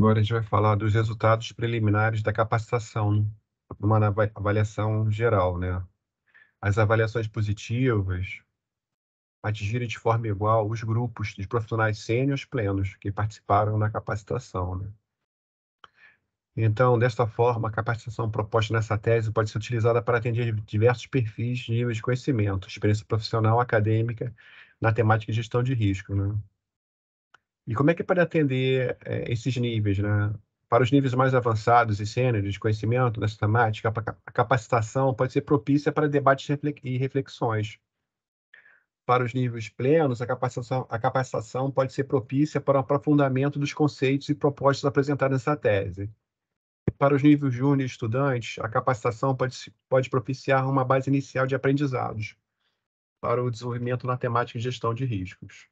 Agora a gente vai falar dos resultados preliminares da capacitação, né? uma avaliação geral, né? As avaliações positivas atingiram de forma igual os grupos de profissionais sênios plenos que participaram na capacitação, né? Então, desta forma, a capacitação proposta nessa tese pode ser utilizada para atender diversos perfis de níveis de conhecimento, experiência profissional, acadêmica, na temática de gestão de risco, né? E como é que é pode atender é, esses níveis, né? Para os níveis mais avançados e sêniores de conhecimento nessa temática, a capacitação pode ser propícia para debates e reflexões. Para os níveis plenos, a capacitação, a capacitação pode ser propícia para o um aprofundamento dos conceitos e propostas apresentadas nessa tese. Para os níveis júnior e estudantes, a capacitação pode, pode propiciar uma base inicial de aprendizados para o desenvolvimento na temática de gestão de riscos.